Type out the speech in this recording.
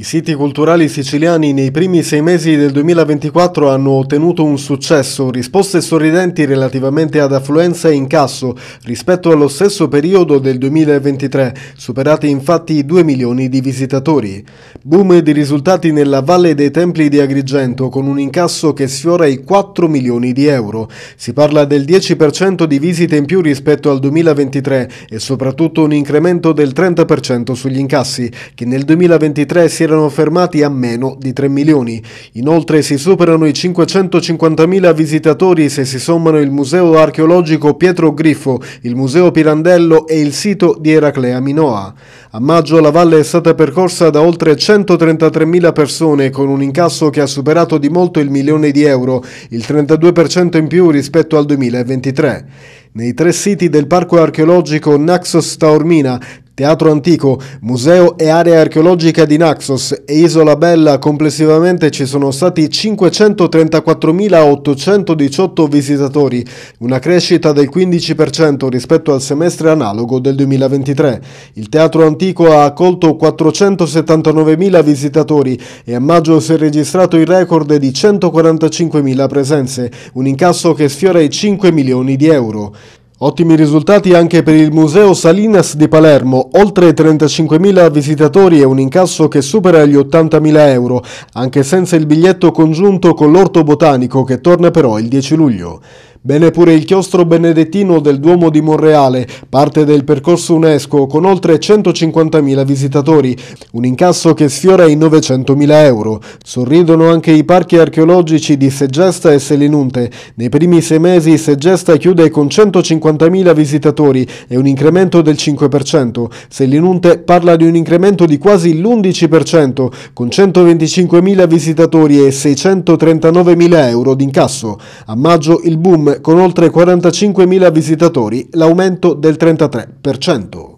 I siti culturali siciliani nei primi sei mesi del 2024 hanno ottenuto un successo, risposte sorridenti relativamente ad affluenza e incasso rispetto allo stesso periodo del 2023, superati infatti i 2 milioni di visitatori. Boom di risultati nella Valle dei Templi di Agrigento con un incasso che sfiora i 4 milioni di euro. Si parla del 10% di visite in più rispetto al 2023 e soprattutto un incremento del 30% sugli incassi, che nel 2023 si era erano fermati a meno di 3 milioni. Inoltre si superano i 550.000 visitatori se si sommano il Museo archeologico Pietro Grifo, il Museo Pirandello e il sito di Eraclea Minoa. A maggio la valle è stata percorsa da oltre 133.000 persone con un incasso che ha superato di molto il milione di euro, il 32% in più rispetto al 2023. Nei tre siti del parco archeologico Naxos Taormina Teatro Antico, Museo e Area Archeologica di Naxos e Isola Bella complessivamente ci sono stati 534.818 visitatori, una crescita del 15% rispetto al semestre analogo del 2023. Il Teatro Antico ha accolto 479.000 visitatori e a maggio si è registrato il record di 145.000 presenze, un incasso che sfiora i 5 milioni di euro. Ottimi risultati anche per il Museo Salinas di Palermo, oltre 35.000 visitatori e un incasso che supera gli 80.000 euro, anche senza il biglietto congiunto con l'Orto Botanico che torna però il 10 luglio. Bene pure il chiostro benedettino del Duomo di Monreale, parte del percorso UNESCO con oltre 150.000 visitatori, un incasso che sfiora i 900.000 euro. Sorridono anche i parchi archeologici di Segesta e Selinunte. Nei primi sei mesi Segesta chiude con 150.000 visitatori e un incremento del 5%. Selinunte parla di un incremento di quasi l'11%, con 125.000 visitatori e 639.000 euro di incasso. A maggio il boom con oltre 45.000 visitatori, l'aumento del 33%.